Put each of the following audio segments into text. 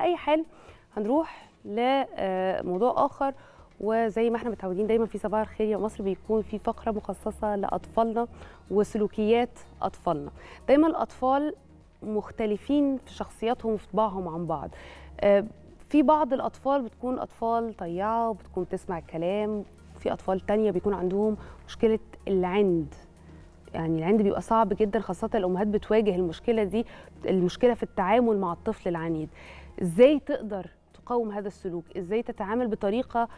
اي حال هنروح لموضوع اخر وزي ما احنا متعودين دايما في صباح الخير يا مصر بيكون في فقره مخصصه لاطفالنا وسلوكيات اطفالنا دايما الاطفال مختلفين في شخصياتهم وفي طباعهم عن بعض آه، في بعض الاطفال بتكون اطفال طيعه وبتكون تسمع الكلام في اطفال تانية بيكون عندهم مشكله العند يعني العند بيبقى صعب جدا خاصه الامهات بتواجه المشكله دي المشكله في التعامل مع الطفل العنيد ازاي تقدر تقاوم هذا السلوك ازاي تتعامل بطريقه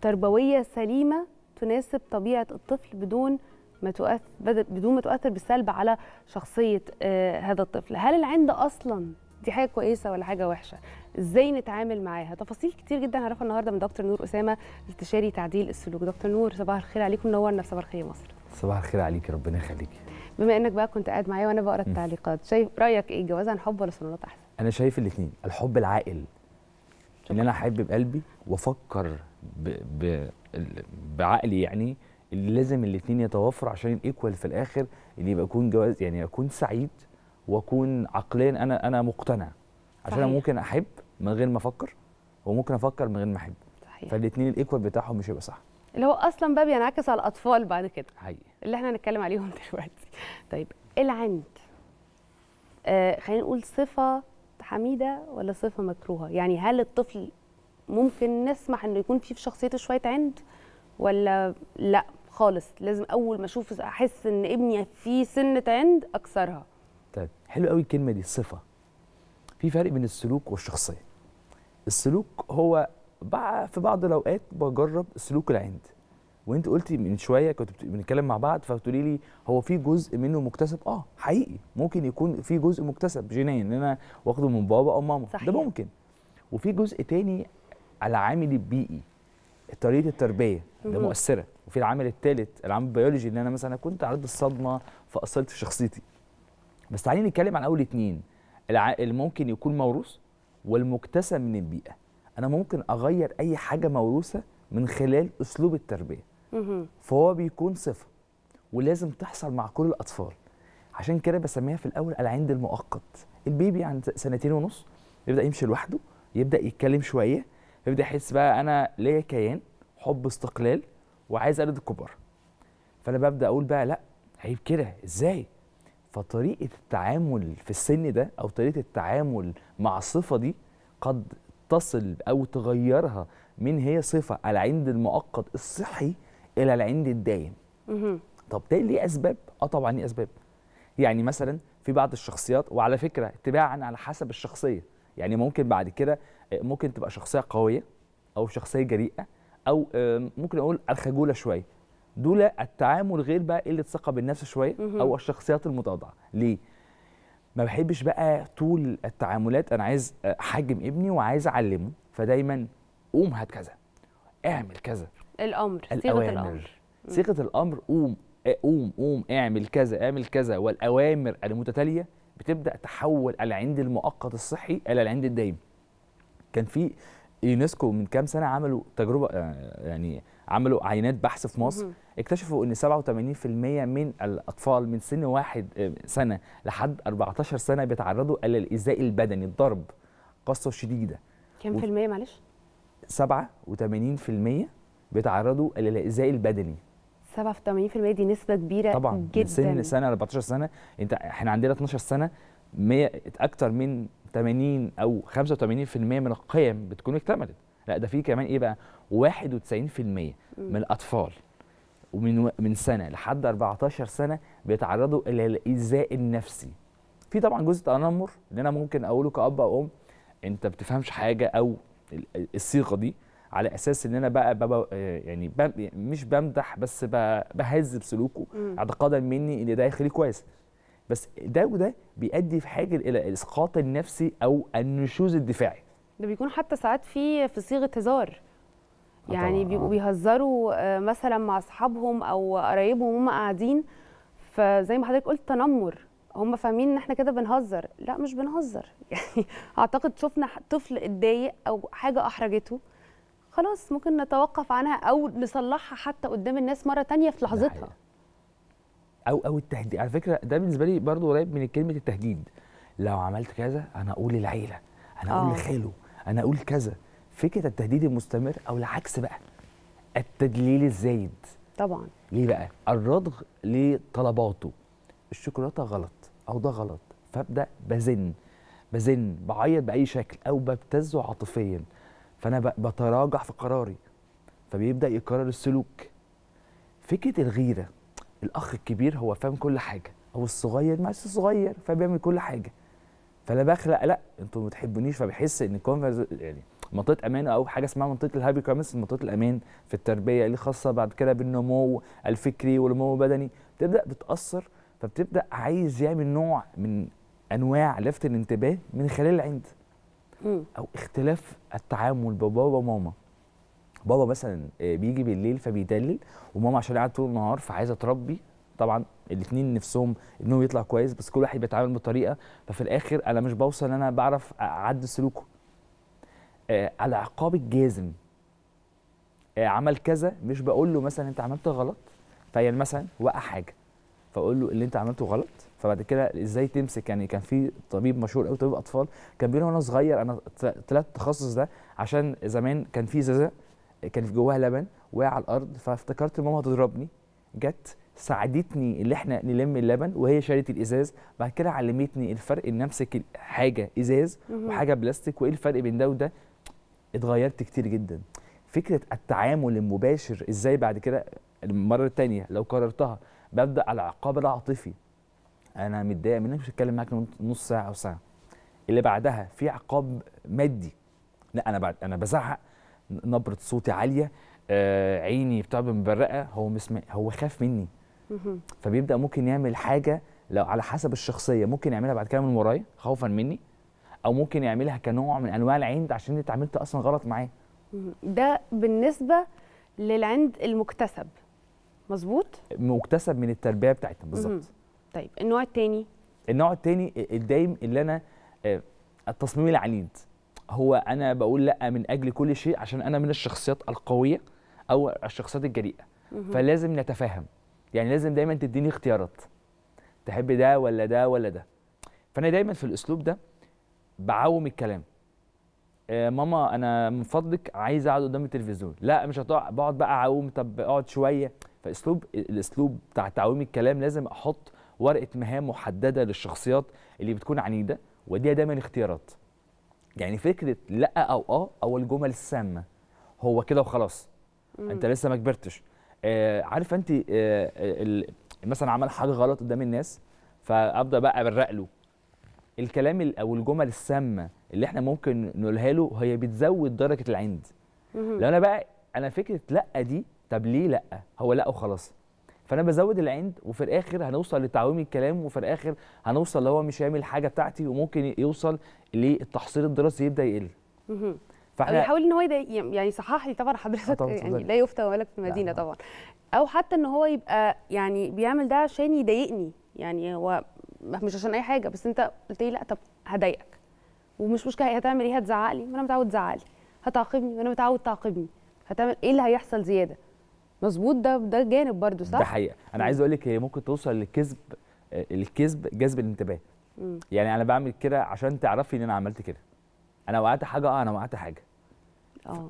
تربويه سليمه تناسب طبيعه الطفل بدون ما تؤثر بدون ما تؤثر بالسلب على شخصيه آه، هذا الطفل هل العند اصلا دي حاجه كويسه ولا حاجه وحشه ازاي نتعامل معاها تفاصيل كتير جدا هنعرفها النهارده من دكتور نور اسامه استشاري تعديل السلوك دكتور نور صباح الخير عليكم منورنا في صباح الخير مصر صباح الخير عليكي ربنا يخليكي بما انك بقى كنت قاعد معايا وانا بقرا التعليقات شايف رايك ايه جوازا عن حب ولا صالونات احسن انا شايف الاثنين الحب العاقل ان انا احب بقلبي وافكر ب... ب... بعقلي يعني اللي لازم الاثنين يتوافروا عشان الايكوال في الاخر اللي يبقى اكون جواز يعني اكون سعيد واكون عقليا انا انا مقتنع عشان صحيح. انا ممكن احب من غير ما افكر وممكن افكر من غير ما احب صحيح فالاثنين الايكوال بتاعهم مش هيبقى صح اللي هو اصلا بقى بينعكس على الاطفال بعد كده حقيقي اللي احنا هنتكلم عليهم دلوقتي طيب العند آه خلينا نقول صفه حميده ولا صفه مكروهه يعني هل الطفل ممكن نسمح انه يكون فيه في شخصيته شويه عند ولا لا خالص لازم اول ما اشوف احس ان ابني في سنه عند اكسرها طيب حلو قوي الكلمه دي صفه في فرق بين السلوك والشخصيه السلوك هو في بعض الاوقات بجرب السلوك العند وانت قلتي من شويه كنت بنتكلم مع بعض فبتقولي لي هو في جزء منه مكتسب اه حقيقي ممكن يكون في جزء مكتسب جينيا ان انا واخده من بابا او ماما صحيح. ده ممكن وفي جزء تاني على عامل البيئي طريقه التربيه ده مؤثره وفي العامل الثالث العامل البيولوجي ان انا مثلا كنت عرض الصدمه فاثرت في شخصيتي بس تعالي نتكلم عن اول اتنين اللي ممكن يكون موروث والمكتسب من البيئه انا ممكن اغير اي حاجه موروثه من خلال اسلوب التربيه فهو بيكون صفه ولازم تحصل مع كل الاطفال عشان كده بسميها في الاول العند المؤقت البيبي عند سنتين ونص يبدا يمشي لوحده يبدا يتكلم شويه يبدا يحس بقى انا ليا كيان حب استقلال وعايز اقلد الكبار فانا ببدا اقول بقى لا عيب كده ازاي فطريقه التعامل في السن ده او طريقه التعامل مع الصفه دي قد تصل او تغيرها من هي صفه العند المؤقت الصحي الى العند الدايم طب ده ليه اسباب اه طبعا ليه اسباب يعني مثلا في بعض الشخصيات وعلى فكره اتباعا على حسب الشخصيه يعني ممكن بعد كده آه، ممكن تبقى شخصيه قويه او شخصيه جريئه او آه، ممكن اقول الخجوله شويه دول التعامل غير بقى قله ثقه بالنفس شويه او الشخصيات المتواضعه ليه ما بحبش بقى طول التعاملات انا عايز آه، احجم ابني وعايز اعلمه فدايما قوم هات كذا اعمل كذا الامر صيغه الامر صيغه الامر قوم آه، قوم قوم اعمل كذا اعمل كذا والاوامر المتتاليه بتبدا تحول العند المؤقت الصحي الى العند الدائم كان في يونسكو من كام سنه عملوا تجربه آه، يعني عملوا عينات بحث في مصر اكتشفوا ان 87% من الاطفال من سن واحد آه، سنه لحد 14 سنه بيتعرضوا الى الايذاء البدني الضرب قصه شديده كام في المية معلش؟ 87% بيتعرضوا للايذاء البدني 87% دي نسبه كبيره طبعا جدا سن سنه 14 سنه انت احنا عندنا 12 سنه 100 اكتر من 80 او 85% من القيم بتكون اكتملت لا ده في كمان ايه بقى 91% من الاطفال ومن من سنه لحد 14 سنه بيتعرضوا الى الايذاء النفسي في طبعا جزء تنمر اللي انا ممكن اقوله كاب او ام انت بتفهمش حاجه او الصيغه دي على اساس ان انا بقى, بقى آه، يعني مش بمدح بس بهذب سلوكه اعتقادا مني ان ده يخليه كويس بس ده وده بيؤدي في حاجه الى الاسقاط النفسي او النشوز الدفاعي ده بيكون حتى ساعات في في صيغه هزار آه، يعني بيبقوا بيهزروا آه، مثلا مع اصحابهم او قرايبهم وهم قاعدين فزي ما حضرتك قلت تنمر هم فاهمين ان احنا كده بنهزر لا مش بنهزر يعني اعتقد شفنا طفل اتضايق او حاجه احرجته خلاص ممكن نتوقف عنها او نصلحها حتى قدام الناس مره تانية في لحظتها او او التهديد على فكره ده بالنسبه لي برضو قريب من كلمه التهديد لو عملت كذا انا اقول للعيله انا اقول آه. لخاله انا اقول كذا فكره التهديد المستمر او العكس بقى التدليل الزايد طبعا ليه بقى الرضغ لطلباته الشوكولاته غلط او ده غلط فابدا بزن بزن بعيط باي شكل او ببتزه عاطفيا فانا بتراجع في قراري فبيبدا يكرر السلوك فكره الغيره الاخ الكبير هو فاهم كل حاجه او الصغير ماشي صغير فبيعمل كل حاجه فانا بخلق لا انتوا ما بتحبونيش فبيحس ان الكونفرز يعني منطقه امان او حاجه اسمها منطقه الهابي كرامس منطقه الامان في التربيه اللي خاصه بعد كده بالنمو الفكري والنمو البدني بتبدا بتاثر فبتبدا عايز يعمل نوع من انواع لفت الانتباه من خلال العند او اختلاف التعامل ببابا وماما بابا مثلا آه، بيجي بالليل فبيدلل وماما عشان قاعده طول النهار فعايزه تربي طبعا الاثنين نفسهم انهم يطلع كويس بس كل واحد بيتعامل بطريقه ففي الاخر انا مش بوصل ان انا بعرف اعدي سلوكه آه، على العقاب الجازم آه، عمل كذا مش بقول له مثلا انت عملت غلط فيعني مثلا وقع حاجه فاقول له اللي انت عملته غلط فبعد كده ازاي تمسك يعني كان في طبيب مشهور قوي طبيب اطفال كان بيقول وانا صغير انا طلعت التخصص ده عشان زمان كان في ازازه كان في جواها لبن وقع على الارض فافتكرت ماما هتضربني جت ساعدتني اللي احنا نلم اللبن وهي شالت الازاز بعد كده علمتني الفرق ان امسك حاجه ازاز وحاجه بلاستيك وايه الفرق بين ده وده اتغيرت كتير جدا فكره التعامل المباشر ازاي بعد كده المره الثانيه لو قررتها ببدا العقاب العاطفي انا متضايق منك مش هتكلم معاك نص ساعه او ساعه اللي بعدها في عقاب مادي لا انا بعد انا بزعق نبره صوتي عاليه آه عيني بتاع مبرقه هو مسمع هو خاف مني فبيبدا ممكن يعمل حاجه لو على حسب الشخصيه ممكن يعملها بعد كده من ورايا خوفا مني او ممكن يعملها كنوع من انواع العند عشان انت اصلا غلط معاه ده بالنسبه للعند المكتسب مظبوط مكتسب من التربيه بتاعتنا بالظبط طيب النوع الثاني النوع الثاني الدايم اللي انا آه، التصميم العنيد هو انا بقول لا من اجل كل شيء عشان انا من الشخصيات القويه او الشخصيات الجريئه فلازم نتفاهم يعني لازم دايما تديني اختيارات تحب ده ولا ده ولا ده فانا دايما في الاسلوب ده بعوم الكلام آه ماما انا من فضلك عايز اقعد قدام التلفزيون لا مش هتقعد بقعد بقى اعوم طب اقعد شويه فاسلوب الاسلوب بتاع تعويم الكلام لازم احط ورقه مهام محدده للشخصيات اللي بتكون عنيده واديها دايما اختيارات يعني فكره لا او اه او الجمل السامه هو كده وخلاص انت لسه ما كبرتش آه عارف انت آه, آه، مثلا عمل حاجه غلط قدام الناس فابدا بقى ابرق له الكلام او الجمل السامه اللي احنا ممكن نقولها له هي بتزود درجه العند لو انا بقى انا فكره لا دي طب ليه لا هو لا وخلاص فانا بزود العند وفي الاخر هنوصل لتعويم الكلام وفي الاخر هنوصل اللي هو مش هيعمل الحاجه بتاعتي وممكن يوصل للتحصيل الدراسي يبدا يقل فاحنا يحاول ان هو يعني صحح لي طبعا حضرتك طبعا يعني لا يفتى ولك في المدينه طبعا او حتى ان هو يبقى يعني بيعمل ده عشان يضايقني يعني هو مش عشان اي حاجه بس انت قلت لي لا طب هضايقك ومش مشكله هتعمل ايه هتزعق لي ما انا متعود تزعق لي هتعاقبني ما انا متعود تعاقبني هتعمل ايه اللي هيحصل زياده مظبوط ده ده جانب برضو صح ده حقيقه انا عايز اقول لك هي ممكن توصل لكذب آه، الكذب جذب الانتباه يعني انا بعمل كده عشان تعرفي ان انا عملت كده انا وقعت حاجه اه انا وقعت حاجه اه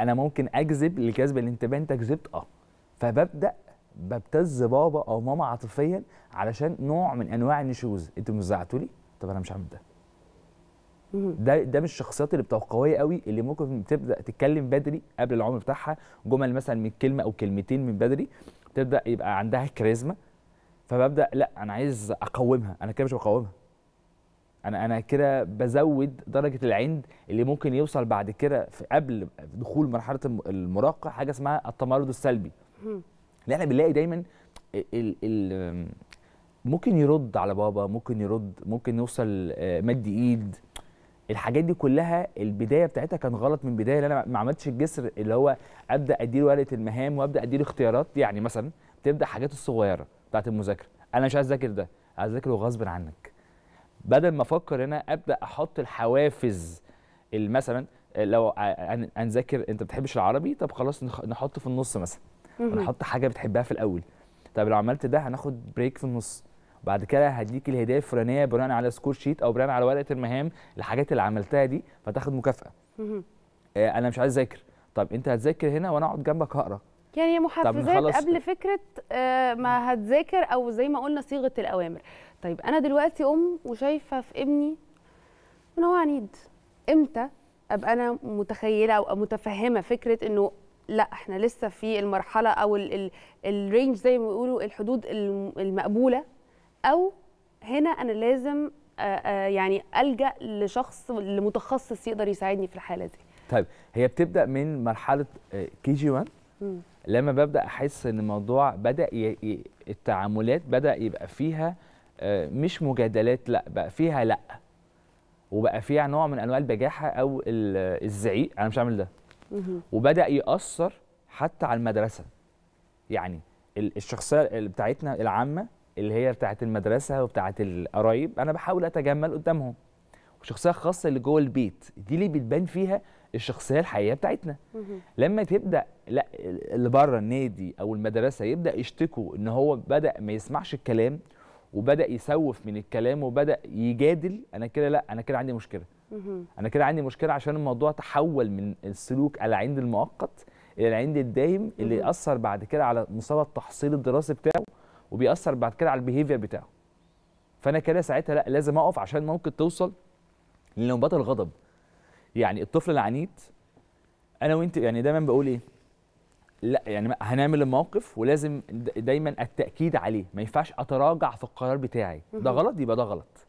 انا ممكن اجذب لجذب الانتباه انت كذبت اه فببدا ببتز بابا او ماما عاطفيا علشان نوع من انواع النشوز انتوا مش لي طب انا مش هعمل ده ده ده من الشخصيات اللي بتبقى قويه قوي اللي ممكن تبدا تتكلم بدري قبل العمر بتاعها جمل مثلا من كلمه او كلمتين من بدري تبدا يبقى عندها كاريزما فببدا لا انا عايز اقومها انا كده مش بقومها انا انا كده بزود درجه العند اللي ممكن يوصل بعد كده قبل دخول مرحله المراهقه حاجه اسمها التمرد السلبي اللي احنا بنلاقي دايما الـ الـ ممكن يرد على بابا ممكن يرد ممكن يوصل آه، مد ايد الحاجات دي كلها البدايه بتاعتها كان غلط من البدايه اللي انا ما عملتش الجسر اللي هو ابدا اديله ورقه المهام وابدا اديله اختيارات يعني مثلا تبدا حاجات الصغيره بتاعت المذاكره انا مش عايز اذاكر ده عايز اذاكره غصب عنك بدل ما افكر انا ابدا احط الحوافز مثلا لو هنذاكر انت ما بتحبش العربي طب خلاص نحط في النص مثلا نحط حاجه بتحبها في الاول طب لو عملت ده هناخد بريك في النص بعد كده هديك الهدايا الفلانيه بناء على سكور شيت او بناء على ورقه المهام الحاجات اللي عملتها دي فتاخد مكافاه آه انا مش عايز اذاكر طب انت هتذاكر هنا وانا اقعد جنبك هقرا يعني هي محفزات قبل فكره آه ما هتذاكر او زي ما قلنا صيغه الاوامر طيب انا دلوقتي ام وشايفه في ابني ان هو عنيد امتى ابقى انا متخيله او متفهمه فكره انه لا احنا لسه في المرحله او الرينج زي ما بيقولوا الحدود المقبوله او هنا انا لازم آه، آه، يعني الجا لشخص لمتخصص يقدر يساعدني في الحاله دي طيب هي بتبدا من مرحله آه، كي جي 1 لما ببدا احس ان الموضوع بدا ي... التعاملات بدا يبقى فيها مش مجادلات لا بقى فيها لا وبقى فيها نوع من انواع البجاحه او الزعيق انا مش عامل ده وبدا ياثر حتى على المدرسه يعني الشخصيه بتاعتنا العامه اللي هي بتاعه المدرسه وبتاعه القرايب انا بحاول اتجمل قدامهم وشخصيه خاصه اللي جوه البيت دي اللي بتبان فيها الشخصيه الحقيقيه بتاعتنا لما تبدا لا اللي بره النادي او المدرسه يبدا يشتكوا ان هو بدا ما يسمعش الكلام وبدا يسوف من الكلام وبدا يجادل انا كده لا انا كده عندي مشكله انا كده عندي مشكله عشان الموضوع تحول من السلوك العند المؤقت الى العند الدايم اللي ياثر بعد كده على مستوى التحصيل الدراسي بتاعه وبيأثر بعد كده على البيهيفير بتاعه فانا كده ساعتها لا لازم اقف عشان ممكن توصل لنوبات الغضب يعني الطفل العنيد انا وانت يعني دايما بقول ايه لا يعني هنعمل الموقف ولازم دايما التاكيد عليه ما ينفعش اتراجع في القرار بتاعي ده غلط يبقى ده غلط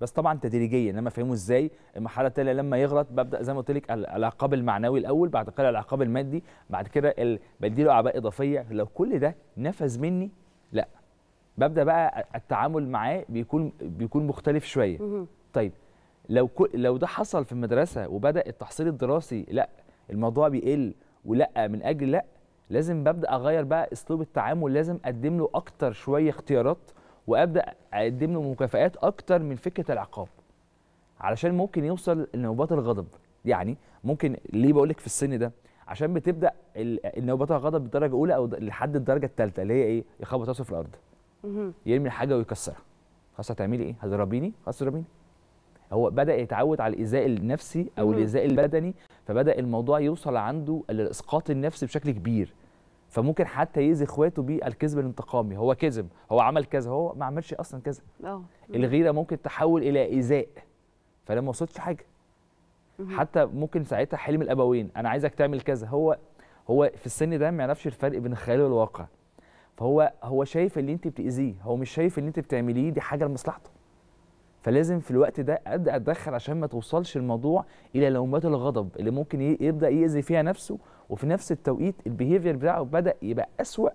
بس طبعا تدريجيا لما افهمه ازاي المرحله التاليه لما يغلط ببدا زي ما قلت لك العقاب المعنوي الاول بعد كده العقاب المادي بعد كده بديله اعباء اضافيه لو كل ده نفذ مني لا ببدا بقى التعامل معاه بيكون بيكون مختلف شويه طيب لو لو ده حصل في المدرسه وبدا التحصيل الدراسي لا الموضوع بيقل ولا من اجل لا لازم ببدا اغير بقى اسلوب التعامل لازم اقدم له اكتر شويه اختيارات وابدا اقدم له مكافئات اكتر من فكره العقاب علشان ممكن يوصل لنوبات الغضب يعني ممكن ليه بقول لك في السن ده عشان بتبدا نوبات الغضب بالدرجه الاولى او لحد الدرجه الثالثه اللي هي ايه يخبط راسه في الارض يرمي الحاجه ويكسرها خلاص هتعملي ايه هتضربيني خلاص تضربيني هو بدا يتعود على الايذاء النفسي او الايذاء البدني فبدا الموضوع يوصل عنده للاسقاط النفسي بشكل كبير فممكن حتى يأذي اخواته بالكذب الانتقامي هو كذب هو عمل كذا هو ما عملش اصلا كذا اه. الغيره ممكن تحول الى ايذاء فانا ما وصلتش لحاجه حتى ممكن ساعتها حلم الابوين انا عايزك تعمل كذا هو هو في السن ده ما يعرفش الفرق بين الخيال والواقع فهو هو شايف اللي انت بتاذيه هو مش شايف اللي انت بتعمليه دي حاجه لمصلحته فلازم في الوقت ده ابدا اتدخل عشان ما توصلش الموضوع الى لومات الغضب اللي ممكن يبدا ياذي فيها نفسه وفي نفس التوقيت البيهيفير بتاعه بدا يبقى اسوا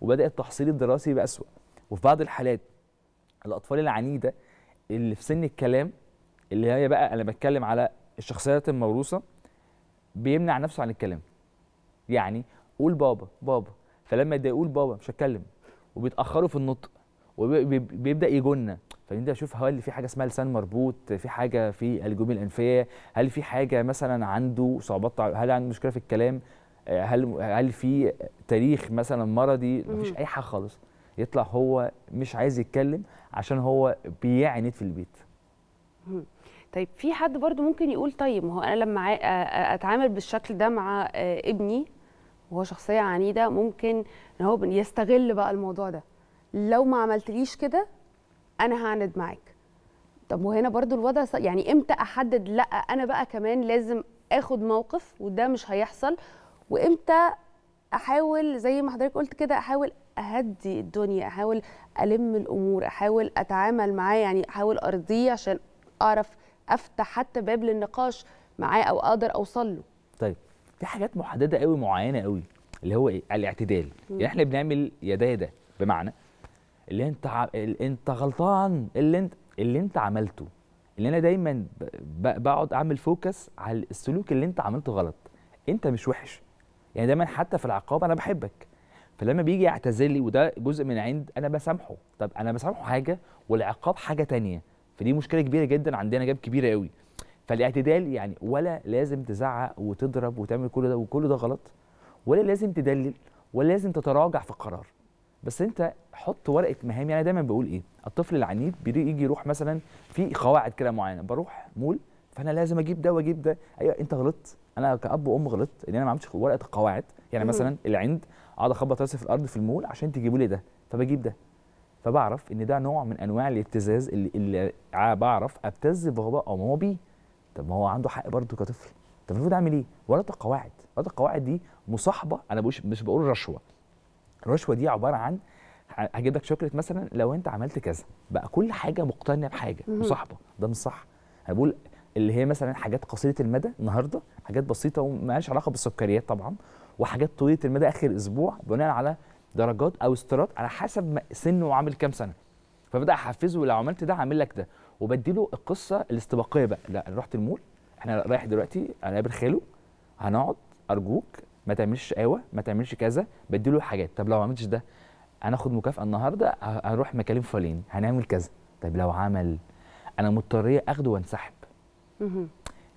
وبدا التحصيل الدراسي يبقى اسوا وفي بعض الحالات الاطفال العنيده اللي في سن الكلام اللي هي بقى انا بتكلم على الشخصيات الموروثه بيمنع نفسه عن الكلام يعني قول بابا بابا فلما يقول بابا مش هتكلم وبيتاخروا في النطق وبيبدا يجن فانت اشوف هل في حاجه اسمها لسان مربوط في حاجه في الجيوب الانفيه هل في حاجه مثلا عنده صعوبات هل عنده مشكله في الكلام آه، هل هل في تاريخ مثلا مرضي مفيش اي حاجه خالص يطلع هو مش عايز يتكلم عشان هو بيعند في البيت طيب في حد برضو ممكن يقول طيب ما هو انا لما اتعامل بالشكل ده مع آه، ابني وهو شخصيه عنيده ممكن ان هو يستغل بقى الموضوع ده لو ما عملتليش كده انا هعند معاك طب وهنا برضو الوضع يعني امتى احدد لا انا بقى كمان لازم اخد موقف وده مش هيحصل وامتى احاول زي ما حضرتك قلت كده احاول اهدي الدنيا احاول الم الامور احاول اتعامل معاه يعني احاول ارضيه عشان اعرف افتح حتى باب للنقاش معاه او اقدر اوصل له طيب في حاجات محدده قوي معينه قوي اللي هو ايه الاعتدال يعني احنا بنعمل يا ده يا ده بمعنى اللي انت ع... اللي انت غلطان اللي انت اللي انت عملته اللي انا دايما ب... بقعد اعمل فوكس على السلوك اللي انت عملته غلط انت مش وحش يعني دايما حتى في العقاب انا بحبك فلما بيجي يعتذر لي وده جزء من عند انا بسامحه طب انا بسامحه حاجه والعقاب حاجه تانية فدي مشكله كبيره جدا عندنا جاب كبيره قوي فالاعتدال يعني ولا لازم تزعق وتضرب وتعمل كل ده وكل ده غلط ولا لازم تدلل ولا لازم تتراجع في القرار بس انت حط ورقه مهام يعني دايما بقول ايه الطفل العنيد بيجي يروح مثلا في قواعد كده معينه بروح مول فانا لازم اجيب ده واجيب ده ايوه انت غلطت انا كاب وام غلطت ان انا ما عملتش ورقه القواعد يعني مثلا العند اقعد اخبط راسي في الارض في المول عشان تجيبوا لي ده فبجيب ده فبعرف ان ده نوع من انواع الابتزاز اللي, اللي بعرف ابتز بابا او ماما بيه طب ما هو عنده حق برضه كطفل طب المفروض اعمل ايه؟ ورد القواعد، ورد القواعد دي مصاحبه انا مش مش بقول رشوه. الرشوه دي عباره عن هجيب لك شوكليت مثلا لو انت عملت كذا، بقى كل حاجه مقتنعه بحاجه مصاحبه، ده مش صح. انا بقول اللي هي مثلا حاجات قصيره المدى النهارده، حاجات بسيطه ومالهاش علاقه بالسكريات طبعا، وحاجات طويله المدى اخر اسبوع بناء على درجات او استرات على حسب سنه وعامل كام سنه. فبدا احفزه لو عملت ده هعمل لك ده وبديله القصه الاستباقيه بقى لا انا رحت المول احنا رايح دلوقتي انا قابل خاله هنقعد ارجوك ما تعملش قهوه ما تعملش كذا بديله حاجات طب لو ما عملتش ده هناخد مكافاه النهارده هنروح مكان فلين هنعمل كذا طب لو عمل انا مضطريه اخده وانسحب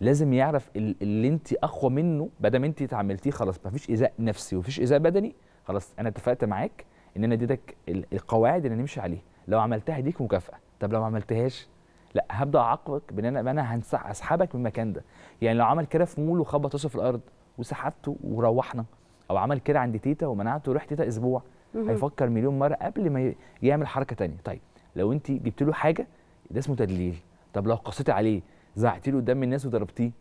لازم يعرف اللي انت اقوى منه ما دام انت اتعاملتيه خلاص مفيش ايذاء نفسي ومفيش ايذاء بدني خلاص انا اتفقت معاك ان انا اديتك القواعد اللي نمشي عليها لو عملتها هديك مكافاه طب لو ما عملتهاش لا هبدا اعاقبك بان انا انا هسحبك من المكان ده يعني لو عمل كده في مول وخبط راسه في الارض وسحبته وروحنا او عمل كده عند تيتا ومنعته روح تيتا اسبوع هيفكر مليون مره قبل ما يعمل حركه تانية طيب لو انت جبت له حاجه ده اسمه تدليل طب لو قصيتي عليه زعقتي له قدام الناس وضربتيه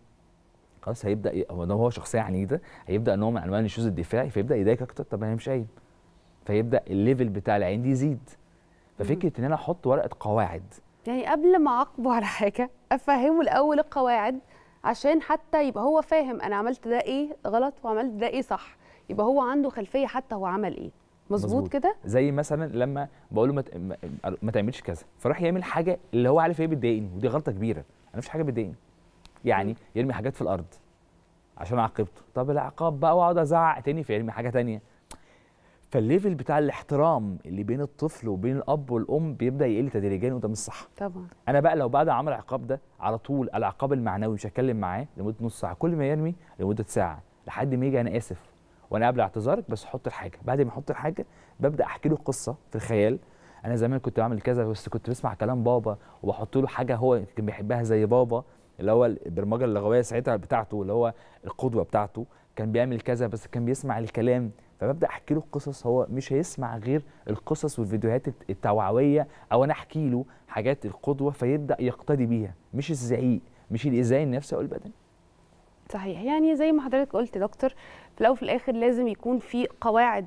خلاص هيبدا هو ده هو شخصيه عنيده هيبدا نوع من انواع النشوز الدفاعي فيبدا يضايقك اكتر طب انا مش قايم فيبدا الليفل بتاع العين دي يزيد ففكره ان انا احط ورقه قواعد يعني قبل ما اعاقبه على حاجه افهمه الاول القواعد عشان حتى يبقى هو فاهم انا عملت ده ايه غلط وعملت ده ايه صح يبقى هو عنده خلفيه حتى هو عمل ايه مظبوط كده زي مثلا لما بقول له ما, تعملش كذا فراح يعمل حاجه اللي هو عارف ايه بتضايقني ودي غلطه كبيره انا مفيش حاجه بتضايقني يعني يرمي حاجات في الارض عشان عاقبته طب العقاب بقى واقعد ازعق تاني فيرمي حاجه تانيه فالليفل بتاع الاحترام اللي بين الطفل وبين الاب والام بيبدا يقل تدريجيا وده مش صح طبعا انا بقى لو بعد عمل العقاب ده على طول العقاب المعنوي مش هتكلم معاه لمده نص ساعه كل ما يرمي لمده ساعه لحد ما يجي انا اسف وانا قبل اعتذارك بس حط الحاجه بعد ما احط الحاجه ببدا احكي له قصه في الخيال انا زمان كنت بعمل كذا بس كنت بسمع كلام بابا وبحط له حاجه هو كان بيحبها زي بابا اللي هو البرمجه اللغويه ساعتها بتاعته اللي هو القدوه بتاعته كان بيعمل كذا بس كان بيسمع الكلام فببدا احكي له قصص هو مش هيسمع غير القصص والفيديوهات التوعويه او انا احكي له حاجات القدوه فيبدا يقتدي بيها مش الزعيق مش الاذاء النفسي او البدني صحيح يعني زي ما حضرتك قلت دكتور في الاول وفي الاخر لازم يكون في قواعد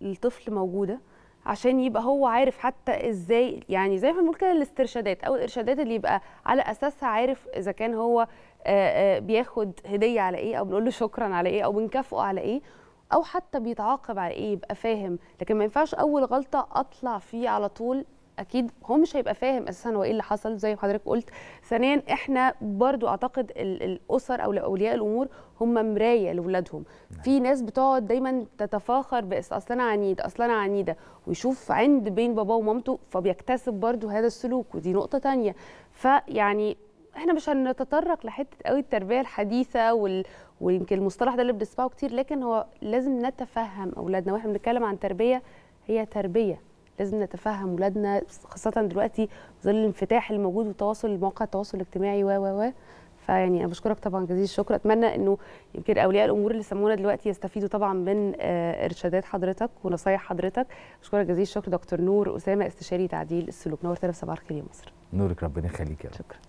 للطفل موجوده عشان يبقى هو عارف حتى ازاي يعني زي ما بنقول كده الاسترشادات او الارشادات اللي يبقى على اساسها عارف اذا كان هو بياخد هديه على ايه او بنقول له شكرا على ايه او بنكافئه على ايه او حتى بيتعاقب على ايه يبقى فاهم لكن ما ينفعش اول غلطه اطلع فيه على طول اكيد هو مش هيبقى فاهم اساسا هو ايه اللي حصل زي ما حضرتك قلت ثانيا احنا برضو اعتقد الاسر او اولياء الامور هم مرايه لاولادهم نعم. في ناس بتقعد دايما تتفاخر باصل انا عنيد اصل انا عنيده ويشوف عند بين باباه ومامته فبيكتسب برضو هذا السلوك ودي نقطه ثانيه فيعني احنا مش هنتطرق لحته قوي التربيه الحديثه وال... ويمكن المصطلح ده اللي بنسمعه كتير لكن هو لازم نتفهم اولادنا واحنا بنتكلم عن تربيه هي تربيه لازم نتفهم اولادنا خاصه دلوقتي ظل الانفتاح الموجود والتواصل مواقع التواصل الاجتماعي و و و فيعني انا بشكرك طبعا جزيل الشكر اتمنى انه يمكن اولياء الامور اللي سمونا دلوقتي يستفيدوا طبعا من آه، ارشادات حضرتك ونصايح حضرتك بشكرك جزيل الشكر دكتور نور اسامه استشاري تعديل السلوك نورتنا في صباح الخير يا مصر نورك ربنا يخليك يا رب شكرا